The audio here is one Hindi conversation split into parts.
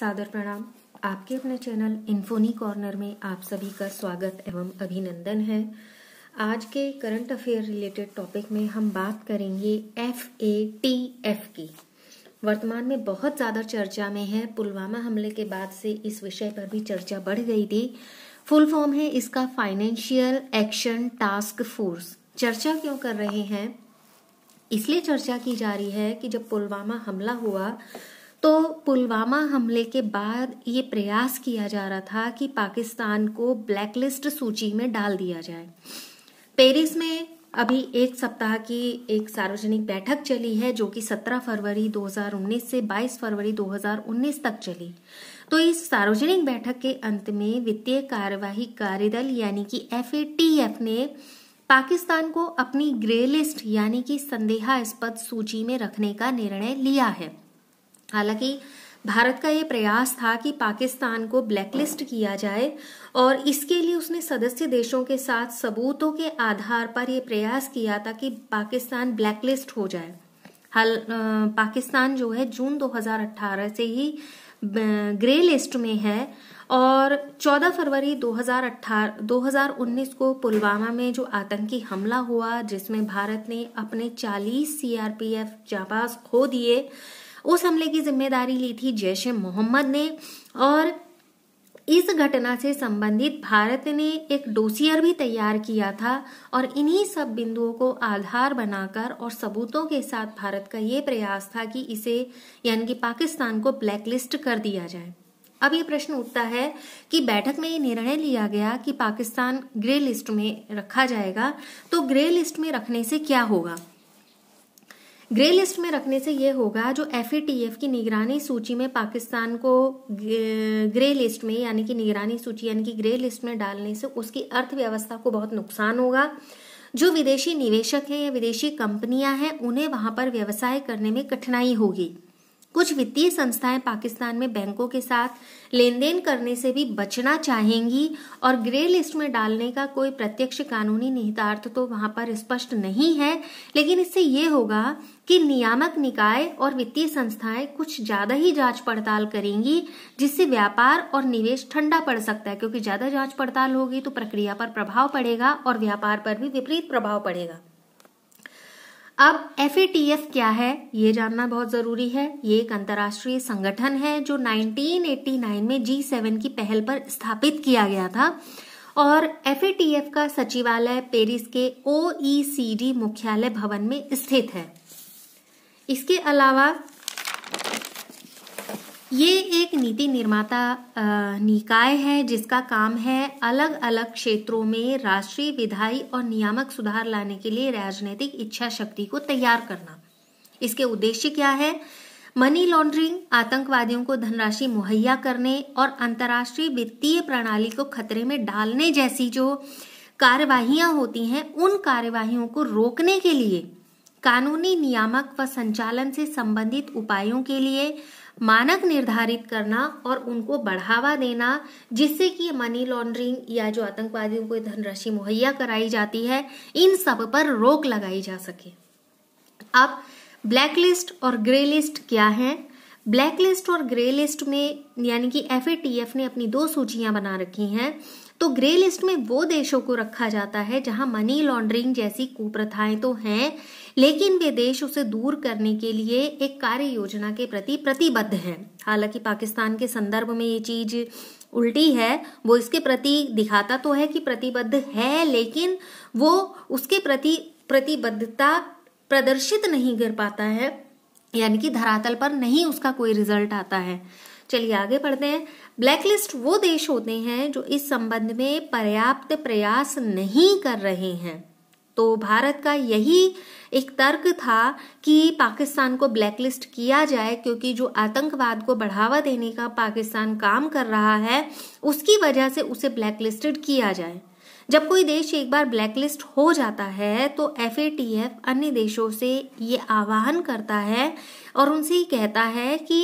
सादर प्रणाम आपके अपने चैनल इन्फोनी कॉर्नर में आप सभी का स्वागत एवं अभिनंदन है आज के करंट अफेयर रिलेटेड टॉपिक में हम बात करेंगे एफ ए टी एफ की वर्तमान में बहुत ज़्यादा चर्चा में है पुलवामा हमले के बाद से इस विषय पर भी चर्चा बढ़ गई थी फुल फॉर्म है इसका फाइनेंशियल एक्शन टास्क फोर्स चर्चा क्यों कर रहे हैं इसलिए चर्चा की जा रही है कि जब पुलवामा हमला हुआ तो पुलवामा हमले के बाद ये प्रयास किया जा रहा था कि पाकिस्तान को ब्लैकलिस्ट सूची में डाल दिया जाए पेरिस में अभी एक सप्ताह की एक सार्वजनिक बैठक चली है जो कि 17 फरवरी 2019 से 22 फरवरी 2019 तक चली तो इस सार्वजनिक बैठक के अंत में वित्तीय कार्यवाही कार्यदल यानी कि एफ ने पाकिस्तान को अपनी ग्रे लिस्ट यानी कि संदेहास्पद सूची में रखने का निर्णय लिया है हालांकि भारत का ये प्रयास था कि पाकिस्तान को ब्लैकलिस्ट किया जाए और इसके लिए उसने सदस्य देशों के साथ सबूतों के आधार पर यह प्रयास किया था कि पाकिस्तान ब्लैकलिस्ट हो जाए हाल पाकिस्तान जो है जून 2018 से ही ग्रे लिस्ट में है और 14 फरवरी 2018 2019 को पुलवामा में जो आतंकी हमला हुआ जिसमें भारत ने अपने 40 सीआरपीएफ जाबाज खो दिए उस हमले की जिम्मेदारी ली थी जैश ए मोहम्मद ने और इस घटना से संबंधित भारत ने एक डोसियर भी तैयार किया था और इन्हीं सब बिंदुओं को आधार बनाकर और सबूतों के साथ भारत का ये प्रयास था कि इसे यानी कि पाकिस्तान को ब्लैकलिस्ट कर दिया जाए अब ये प्रश्न उठता है कि बैठक में ये निर्णय लिया गया कि पाकिस्तान ग्रे लिस्ट में रखा जाएगा तो ग्रे लिस्ट में रखने से क्या होगा ग्रे लिस्ट में रखने से ये होगा जो एफ की निगरानी सूची में पाकिस्तान को ग्रे लिस्ट में यानी कि निगरानी सूची यानी कि ग्रे लिस्ट में डालने से उसकी अर्थव्यवस्था को बहुत नुकसान होगा जो विदेशी निवेशक हैं या विदेशी कंपनियां हैं उन्हें वहां पर व्यवसाय करने में कठिनाई होगी कुछ वित्तीय संस्थाएं पाकिस्तान में बैंकों के साथ लेन देन करने से भी बचना चाहेंगी और ग्रे लिस्ट में डालने का कोई प्रत्यक्ष कानूनी निहितार्थ तो वहां पर स्पष्ट नहीं है लेकिन इससे ये होगा कि नियामक निकाय और वित्तीय संस्थाएं कुछ ज्यादा ही जांच पड़ताल करेंगी जिससे व्यापार और निवेश ठंडा पड़ सकता है क्योंकि ज्यादा जांच पड़ताल होगी तो प्रक्रिया पर प्रभाव पड़ेगा और व्यापार पर भी विपरीत प्रभाव पड़ेगा अब एफ क्या है ये जानना बहुत जरूरी है ये एक अंतर्राष्ट्रीय संगठन है जो 1989 में जी सेवन की पहल पर स्थापित किया गया था और एफ का सचिवालय पेरिस के ओ e मुख्यालय भवन में स्थित है इसके अलावा ये एक नीति निर्माता निकाय है जिसका काम है अलग अलग क्षेत्रों में राष्ट्रीय विधायी और नियामक सुधार लाने के लिए राजनीतिक इच्छा शक्ति को तैयार करना इसके उद्देश्य क्या है मनी लॉन्ड्रिंग आतंकवादियों को धनराशि मुहैया करने और अंतर्राष्ट्रीय वित्तीय प्रणाली को खतरे में डालने जैसी जो कार्यवाहियां होती हैं उन कार्यवाहियों को रोकने के लिए कानूनी नियामक व संचालन से संबंधित उपायों के लिए मानक निर्धारित करना और उनको बढ़ावा देना जिससे कि मनी लॉन्ड्रिंग या जो आतंकवादियों को धनराशि मुहैया कराई जाती है इन सब पर रोक लगाई जा सके अब ब्लैकलिस्ट और ग्रे लिस्ट क्या है ब्लैक लिस्ट और ग्रे लिस्ट में यानी कि एफ ने अपनी दो सूचियां बना रखी हैं तो ग्रे लिस्ट में वो देशों को रखा जाता है जहां मनी लॉन्ड्रिंग जैसी कुप्रथाएं तो हैं लेकिन वे देश उसे दूर करने के लिए एक कार्य योजना के प्रति प्रतिबद्ध हैं हालांकि पाकिस्तान के संदर्भ में ये चीज उल्टी है वो इसके प्रति दिखाता तो है कि प्रतिबद्ध है लेकिन वो उसके प्रति प्रतिबद्धता प्रदर्शित नहीं कर पाता है यानी कि धरातल पर नहीं उसका कोई रिजल्ट आता है चलिए आगे बढ़ते हैं ब्लैकलिस्ट वो देश होते हैं जो इस संबंध में पर्याप्त प्रयास नहीं कर रहे हैं तो भारत का यही एक तर्क था कि पाकिस्तान को ब्लैकलिस्ट किया जाए क्योंकि जो आतंकवाद को बढ़ावा देने का पाकिस्तान काम कर रहा है उसकी वजह से उसे ब्लैकलिस्टेड किया जाए जब कोई देश एक बार ब्लैकलिस्ट हो जाता है तो एफ अन्य देशों से ये आह्वान करता है और उनसे ही कहता है कि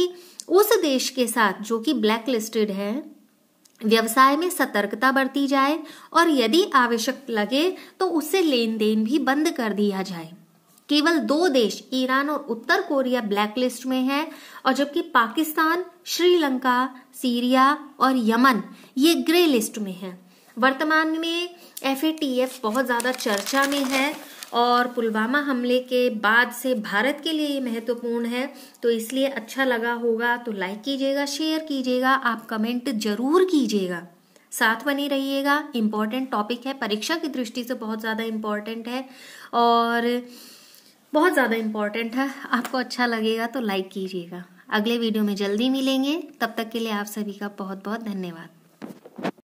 उस देश के साथ जो कि ब्लैक लिस्टेड है व्यवसाय में सतर्कता बरती जाए और यदि आवश्यक लगे तो उससे लेन देन भी बंद कर दिया जाए केवल दो देश ईरान और उत्तर कोरिया ब्लैकलिस्ट में हैं और जबकि पाकिस्तान श्रीलंका सीरिया और यमन ये ग्रे लिस्ट में हैं वर्तमान में एफ बहुत ज़्यादा चर्चा में है और पुलवामा हमले के बाद से भारत के लिए ये महत्वपूर्ण है तो इसलिए अच्छा लगा होगा तो लाइक कीजिएगा शेयर कीजिएगा आप कमेंट जरूर कीजिएगा साथ बने रहिएगा इम्पॉर्टेंट टॉपिक है परीक्षा की दृष्टि से बहुत ज़्यादा इम्पॉर्टेंट है और बहुत ज़्यादा इम्पॉर्टेंट है आपको अच्छा लगेगा तो लाइक कीजिएगा अगले वीडियो में जल्दी मिलेंगे तब तक के लिए आप सभी का बहुत बहुत धन्यवाद